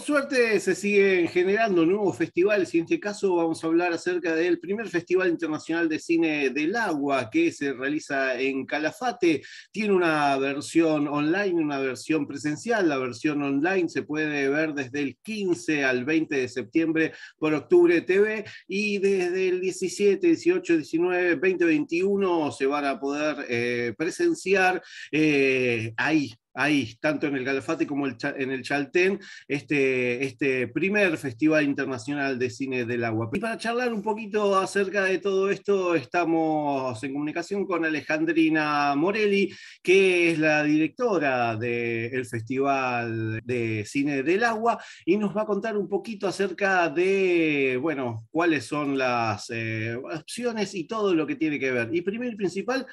suerte se siguen generando nuevos festivales y en este caso vamos a hablar acerca del primer Festival Internacional de Cine del Agua que se realiza en Calafate. Tiene una versión online, una versión presencial. La versión online se puede ver desde el 15 al 20 de septiembre por Octubre TV y desde el 17, 18, 19, 20, 21 se van a poder eh, presenciar eh, ahí Ahí, tanto en el Galafate como en el Chaltén, este, este primer Festival Internacional de Cine del Agua. Y para charlar un poquito acerca de todo esto, estamos en comunicación con Alejandrina Morelli, que es la directora del Festival de Cine del Agua, y nos va a contar un poquito acerca de, bueno, cuáles son las eh, opciones y todo lo que tiene que ver. Y primero y principal,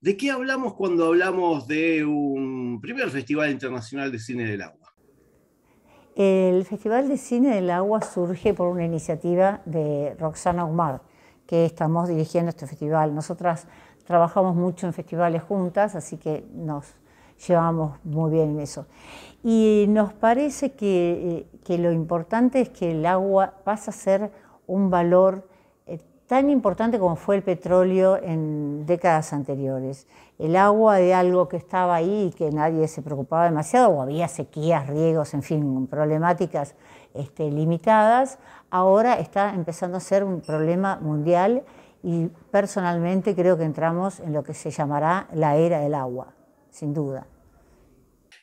¿De qué hablamos cuando hablamos de un primer Festival Internacional de Cine del Agua? El Festival de Cine del Agua surge por una iniciativa de Roxana omar que estamos dirigiendo este festival. Nosotras trabajamos mucho en festivales juntas, así que nos llevamos muy bien en eso. Y nos parece que, eh, lo importante es que el agua pasa a ser un valor tan importante como fue el petróleo en décadas anteriores. El agua de algo que estaba ahí y que nadie se preocupaba demasiado, o había sequías, riegos, en fin, problemáticas este, limitadas, ahora está empezando a ser un problema mundial y personalmente creo que entramos en lo que se llamará la era del agua, sin duda.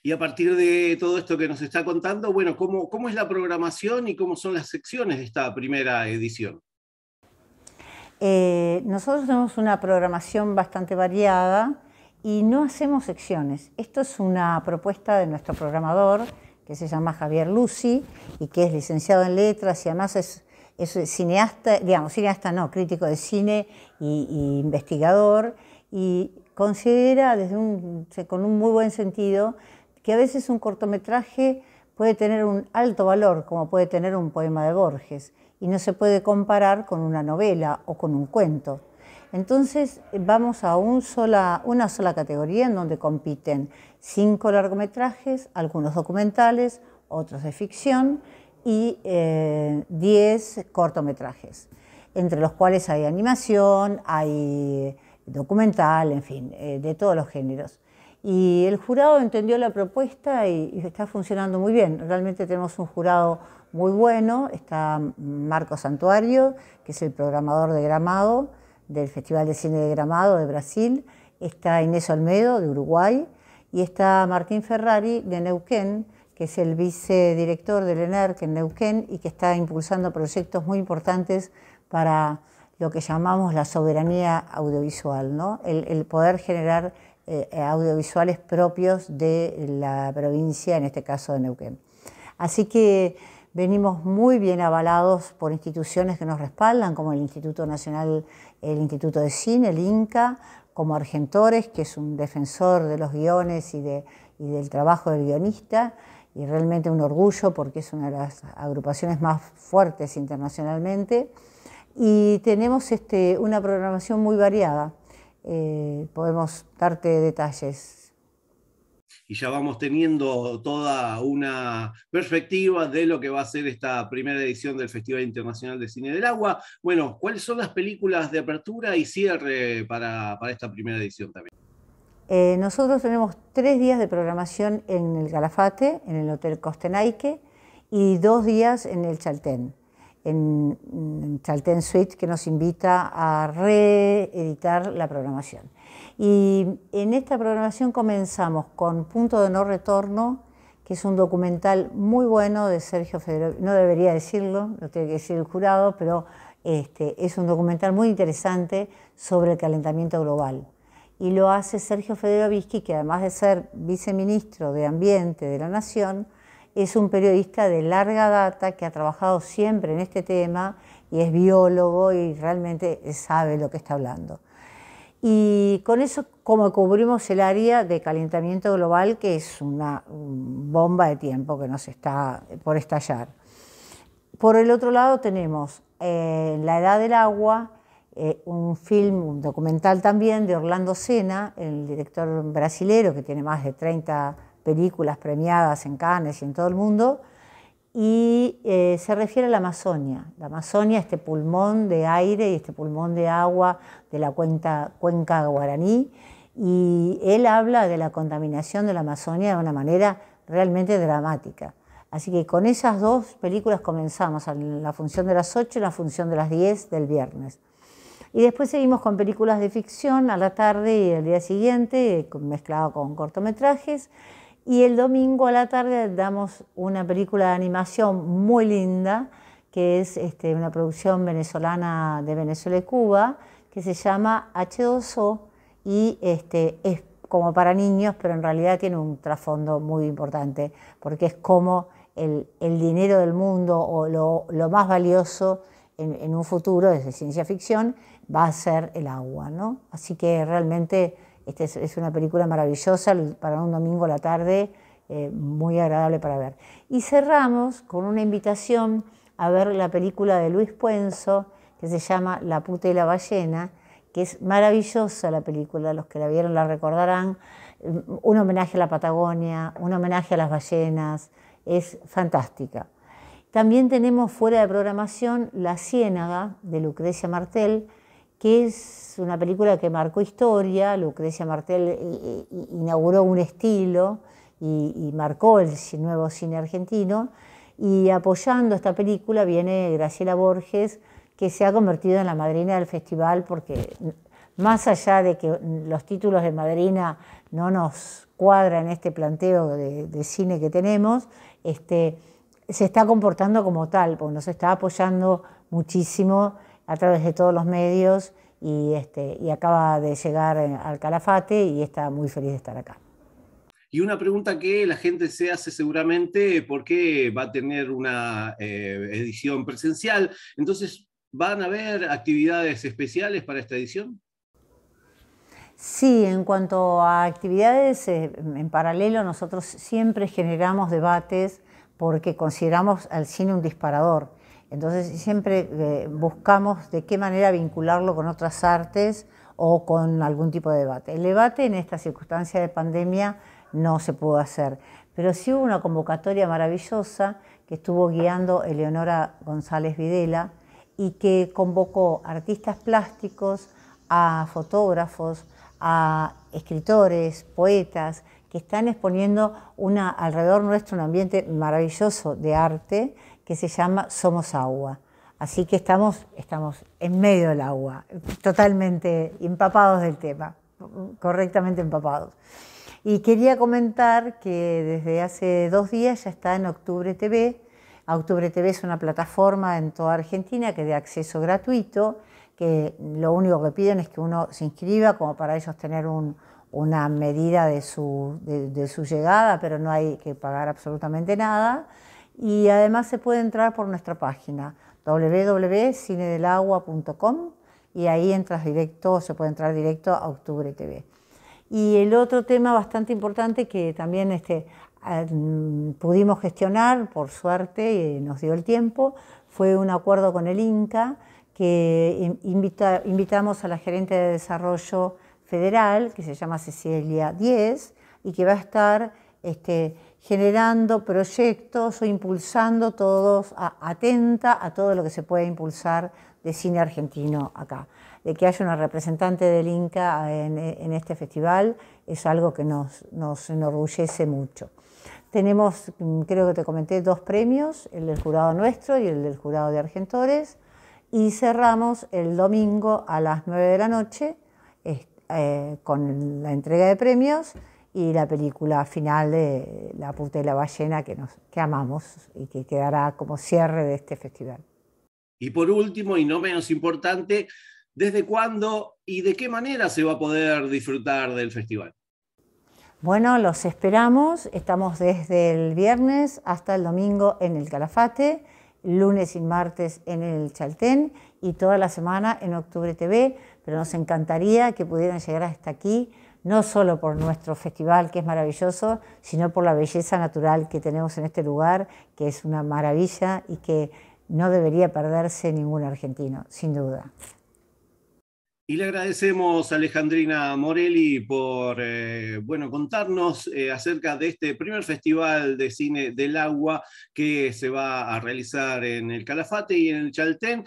Y a partir de todo esto que nos está contando, bueno, cómo es la programación y cómo son las secciones de esta primera edición? Eh, nosotros tenemos una programación bastante variada y no hacemos secciones. Esto es una propuesta de nuestro programador que se llama Javier Lucy y que es licenciado en letras y además es, cineasta, digamos, cineasta no, crítico de cine e investigador y considera desde con un muy buen sentido que a veces un cortometraje puede tener un alto valor como puede tener un poema de Borges y no se puede comparar con una novela o con un cuento. Entonces vamos a una sola categoría en donde compiten cinco largometrajes, algunos documentales, otros de ficción y eh, diez cortometrajes, entre los cuales hay animación, hay documental, en fin, eh, de todos los géneros. Y el jurado entendió la propuesta y, está funcionando muy bien. Realmente tenemos un jurado muy bueno. Está Marco Santuario, que es el programador de Gramado, del Festival de Cine de Gramado de Brasil. Está Inés Almedo de Uruguay. Y está Martín Ferrari, de Neuquén, que es el vicedirector del ENERC en Neuquén y que está impulsando proyectos muy importantes para lo que llamamos la soberanía audiovisual, ¿no? el poder generar eh, audiovisuales propios de la provincia, en este caso de Neuquén. Así que venimos muy bien avalados por instituciones que nos respaldan, como el Instituto Nacional, el Instituto de Cine, el INCA, como Argentores, que es un defensor de los guiones y, de, del trabajo del guionista, y realmente un orgullo porque es una de las agrupaciones más fuertes internacionalmente. Y tenemos este, una programación muy variada. Eh, podemos darte detalles. Y ya vamos teniendo toda una perspectiva de lo que va a ser esta primera edición del Festival Internacional de Cine del Agua. Bueno, ¿cuáles son las películas de apertura y cierre para, esta primera edición también? Eh, nosotros tenemos tres días de programación en el Calafate, en el Hotel Costenaique, y dos días en el Chaltén en, Chalten Suite que nos invita a reeditar la programación. Y en esta programación comenzamos con Punto de No Retorno, que es un documental muy bueno de Sergio Federovich, No debería decirlo, lo tiene que decir el jurado, pero este, es un documental muy interesante sobre el calentamiento global. Y lo hace Sergio Federovisky, que además de ser viceministro de Ambiente de la Nación, es un periodista de larga data que ha trabajado siempre en este tema y es biólogo y realmente sabe lo que está hablando. Y con eso, como cubrimos el área de calentamiento global, que es una bomba de tiempo que nos está por estallar. Por el otro lado tenemos eh, La Edad del Agua, eh, un film, un documental también de Orlando Sena, el director brasilero que tiene más de 30 películas premiadas en Cannes y en todo el mundo, y eh, se refiere a la Amazonia. La Amazonia, este pulmón de aire y este pulmón de agua de la cuenca, cuenca guaraní, y él habla de la contaminación de la Amazonia de una manera realmente dramática. Así que con esas dos películas comenzamos, la función de las 8 y la función de las 10 del viernes. Y después seguimos con películas de ficción a la tarde y el día siguiente, mezclado con cortometrajes. Y el domingo a la tarde damos una película de animación muy linda, que es este, una producción venezolana de Venezuela y Cuba, que se llama H2O y este, es como para niños, pero en realidad tiene un trasfondo muy importante, porque es como el, dinero del mundo o lo, más valioso en, un futuro, desde ciencia ficción, va a ser el agua, Así que realmente esta es, una película maravillosa para un domingo a la tarde, eh, muy agradable para ver. Y cerramos con una invitación a ver la película de Luis Puenzo, que se llama La puta y la ballena, que es maravillosa la película, los que la vieron la recordarán, mm, un homenaje a la Patagonia, un homenaje a las ballenas, es fantástica. También tenemos fuera de programación La Ciénaga de Lucrecia Martel, que es una película que marcó historia, Lucrecia Martel eh, eh, inauguró un estilo y, marcó el nuevo cine argentino, y apoyando esta película viene Graciela Borges, que se ha convertido en la madrina del festival porque mm, más allá de que mm, los títulos de madrina no nos cuadran este planteo de, cine que tenemos, este, se está comportando como tal, porque nos está apoyando muchísimo a través de todos los medios y, este, acaba de llegar al Calafate y está muy feliz de estar acá. Y una pregunta que la gente se hace seguramente, ¿por qué va a tener una eh, edición presencial? Entonces, ¿van a haber actividades especiales para esta edición? Sí, en cuanto a actividades, eh, en paralelo nosotros siempre generamos debates porque consideramos al cine un disparador. Entonces siempre eh, buscamos de qué manera vincularlo con otras artes o con algún tipo de debate. El debate en esta circunstancia de pandemia no se pudo hacer, pero sí hubo una convocatoria maravillosa que estuvo guiando Eleonora González Videla y que convocó artistas plásticos, a fotógrafos, a escritores, poetas, que están exponiendo alrededor nuestro un ambiente maravilloso de arte que se llama Somos Agua. Así que estamos, estamos en medio del agua, totalmente empapados del tema, correctamente empapados. Y quería comentar que desde hace dos días ya está en Octubre TV. Octubre TV es una plataforma en toda Argentina que de acceso gratuito, que lo único que piden es que uno se inscriba como para ellos tener una medida de su, de su llegada, pero no hay que pagar absolutamente nada y además se puede entrar por nuestra página www.cinedelagua.com y ahí entras directo, se puede entrar directo a Octubre TV. Y el otro tema bastante importante que también este, eh, pudimos gestionar, por suerte, nos dio el tiempo, fue un acuerdo con el INCA que invitamos a la gerente de desarrollo federal, que se llama Cecilia Díez, y que va a estar este, generando proyectos o impulsando todos, atenta a todo lo que se puede impulsar de cine argentino acá. De que haya una representante del Inca en, este festival es algo que nos, nos, enorgullece mucho. Tenemos, mm, creo que te comenté, dos premios, el del jurado nuestro y el del jurado de Argentores, y cerramos el domingo a las 9 de la noche eh, con la entrega de premios y la película final de La puta y la ballena que, nos, que amamos y que quedará como cierre de este festival. Y por último, y no menos importante, ¿desde cuándo y de qué manera se va a poder disfrutar del festival? Bueno, los esperamos. Estamos desde el viernes hasta el domingo en el Calafate, lunes y martes en el Chaltén y toda la semana en Octubre TV, pero nos encantaría que pudieran llegar hasta aquí no solo por nuestro festival, que es maravilloso, sino por la belleza natural que tenemos en este lugar, que es una maravilla y que no debería perderse ningún argentino, sin duda. Y le agradecemos a Alejandrina Morelli por eh, bueno, contarnos eh, acerca de este primer festival de cine del agua que se va a realizar en el Calafate y en el Chaltén.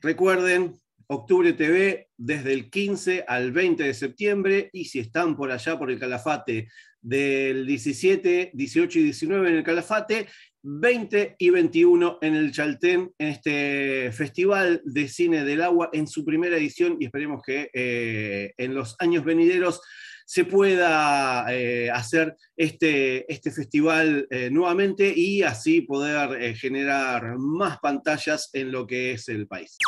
Recuerden, Octubre TV desde el 15 al 20 de septiembre y si están por allá por el Calafate del 17, 18 y 19 en el Calafate, 20 y 21 en el Chaltén, en este Festival de Cine del Agua en su primera edición y esperemos que eh, en los años venideros se pueda eh, hacer este, este festival eh, nuevamente y así poder generar más pantallas en lo que es el país.